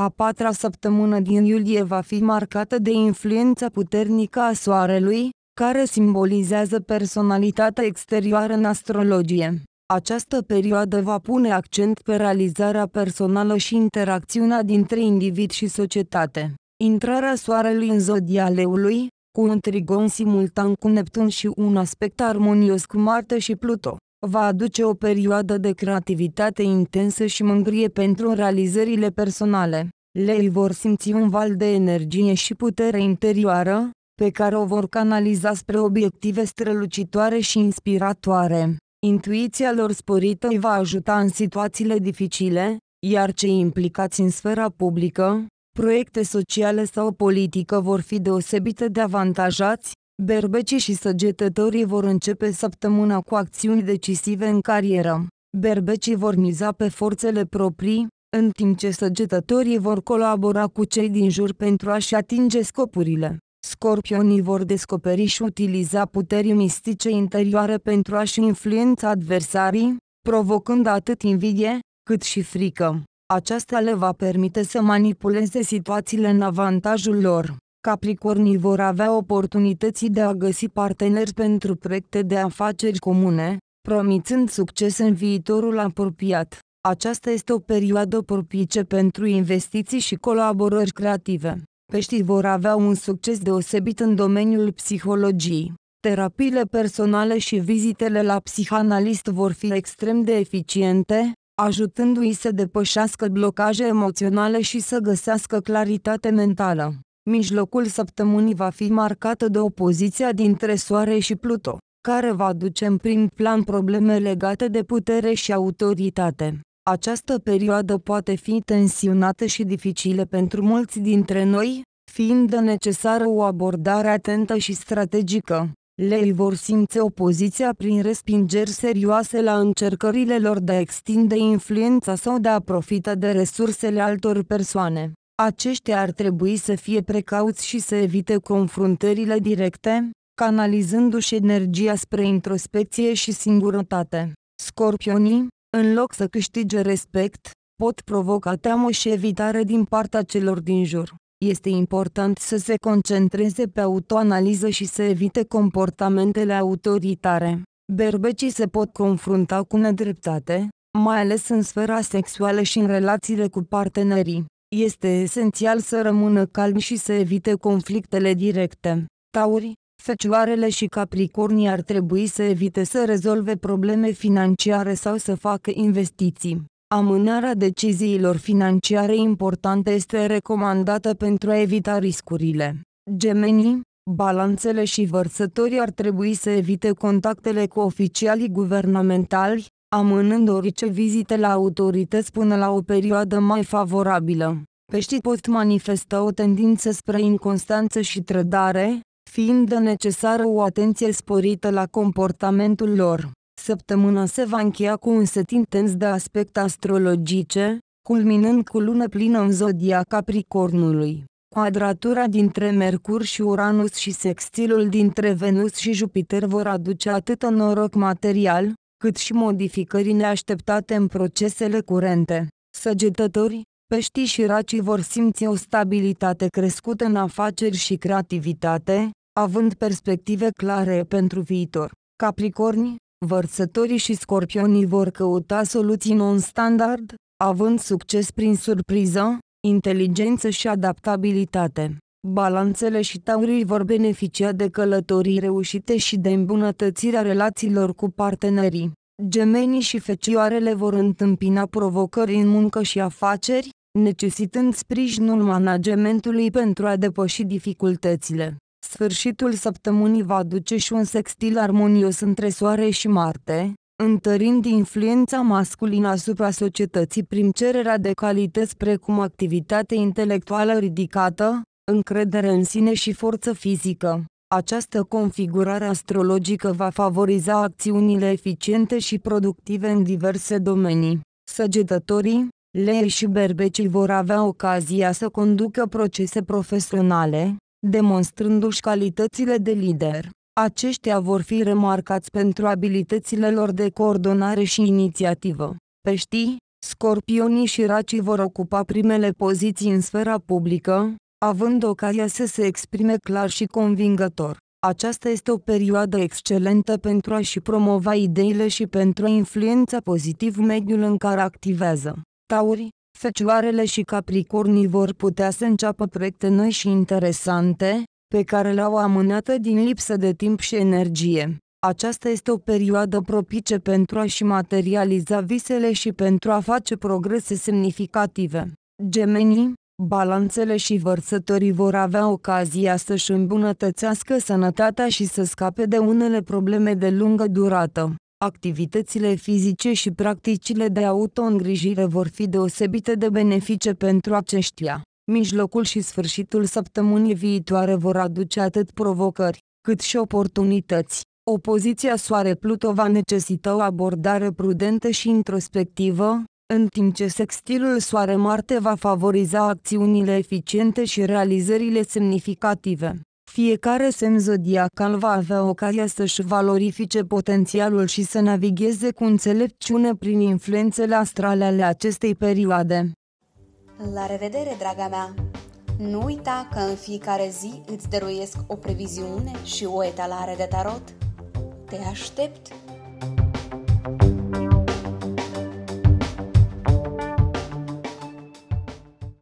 A patra săptămână din iulie va fi marcată de influența puternică a Soarelui, care simbolizează personalitatea exterioară în astrologie. Această perioadă va pune accent pe realizarea personală și interacțiunea dintre individ și societate. Intrarea Soarelui în zodia Leului, cu un trigon simultan cu Neptun și un aspect armonios cu Marte și Pluto, va aduce o perioadă de creativitate intensă și mândrie pentru realizările personale. Lei vor simți un val de energie și putere interioară, pe care o vor canaliza spre obiective strălucitoare și inspiratoare. Intuiția lor sporită îi va ajuta în situațiile dificile, iar cei implicați în sfera publică, proiecte sociale sau politică vor fi deosebite de avantajați, Berbecii și săgetătorii vor începe săptămâna cu acțiuni decisive în carieră. Berbecii vor miza pe forțele proprii, în timp ce săgetătorii vor colabora cu cei din jur pentru a-și atinge scopurile. Scorpionii vor descoperi și utiliza puteri mistice interioare pentru a-și influența adversarii, provocând atât invidie, cât și frică. Aceasta le va permite să manipuleze situațiile în avantajul lor. Capricornii vor avea oportunității de a găsi parteneri pentru proiecte de afaceri comune, promițând succes în viitorul apropiat. Aceasta este o perioadă propice pentru investiții și colaborări creative. Peștii vor avea un succes deosebit în domeniul psihologiei. Terapiile personale și vizitele la psihanalist vor fi extrem de eficiente, ajutându-i să depășească blocaje emoționale și să găsească claritate mentală. Mijlocul săptămânii va fi marcată de opoziția dintre Soare și Pluto, care va duce în prim plan probleme legate de putere și autoritate. Această perioadă poate fi tensionată și dificilă pentru mulți dintre noi, fiind necesară o abordare atentă și strategică. Lei vor simți opoziția prin respingeri serioase la încercările lor de a extinde influența sau de a profita de resursele altor persoane aceștia ar trebui să fie precauți și să evite confruntările directe, canalizându-și energia spre introspecție și singurătate. Scorpionii, în loc să câștige respect, pot provoca teamă și evitare din partea celor din jur. Este important să se concentreze pe autoanaliză și să evite comportamentele autoritare. Berbecii se pot confrunta cu nedreptate, mai ales în sfera sexuală și în relațiile cu partenerii. Este esențial să rămână calm și să evite conflictele directe. Tauri, fecioarele și capricornii ar trebui să evite să rezolve probleme financiare sau să facă investiții. Amânarea deciziilor financiare importante este recomandată pentru a evita riscurile. Gemenii, balanțele și vărsătorii ar trebui să evite contactele cu oficialii guvernamentali, amânând orice vizite la autorități până la o perioadă mai favorabilă. Peștii pot manifesta o tendință spre inconstanță și trădare, fiind necesară o atenție sporită la comportamentul lor. Săptămâna se va încheia cu un set intens de aspecte astrologice, culminând cu lună plină în zodia Capricornului. Quadratura dintre Mercur și Uranus și sextilul dintre Venus și Jupiter vor aduce atât noroc material, cât și modificări neașteptate în procesele curente. Săgetători, peștii și racii vor simți o stabilitate crescută în afaceri și creativitate, având perspective clare pentru viitor. Capricorni, vărsătorii și scorpionii vor căuta soluții non-standard, având succes prin surpriză, inteligență și adaptabilitate. Balanțele și taurii vor beneficia de călătorii reușite și de îmbunătățirea relațiilor cu partenerii. Gemenii și fecioarele vor întâmpina provocări în muncă și afaceri, necesitând sprijinul managementului pentru a depăși dificultățile. Sfârșitul săptămânii va duce și un sextil armonios între Soare și Marte, întărind influența masculină asupra societății prin cererea de calități precum activitate intelectuală ridicată, încredere în sine și forță fizică. Această configurare astrologică va favoriza acțiunile eficiente și productive în diverse domenii. Săgetătorii, lei și berbecii vor avea ocazia să conducă procese profesionale, demonstrându-și calitățile de lider. Aceștia vor fi remarcați pentru abilitățile lor de coordonare și inițiativă. Peștii, scorpionii și racii vor ocupa primele poziții în sfera publică, având ocazia să se exprime clar și convingător. Aceasta este o perioadă excelentă pentru a-și promova ideile și pentru a influența pozitiv mediul în care activează. Tauri, fecioarele și capricornii vor putea să înceapă proiecte noi și interesante, pe care le-au amânată din lipsă de timp și energie. Aceasta este o perioadă propice pentru a-și materializa visele și pentru a face progrese semnificative. Gemenii, balanțele și vărsătorii vor avea ocazia să-și îmbunătățească sănătatea și să scape de unele probleme de lungă durată. Activitățile fizice și practicile de autoîngrijire vor fi deosebite de benefice pentru aceștia. Mijlocul și sfârșitul săptămânii viitoare vor aduce atât provocări, cât și oportunități. Opoziția Soare-Pluto va necesită o abordare prudentă și introspectivă, în timp ce sextilul Soare-Marte va favoriza acțiunile eficiente și realizările semnificative. Fiecare semn zodiacal va avea ocazia să-și valorifice potențialul și să navigheze cu înțelepciune prin influențele astrale ale acestei perioade. La revedere, draga mea! Nu uita că în fiecare zi îți dăruiesc o previziune și o etalare de tarot. Te aștept!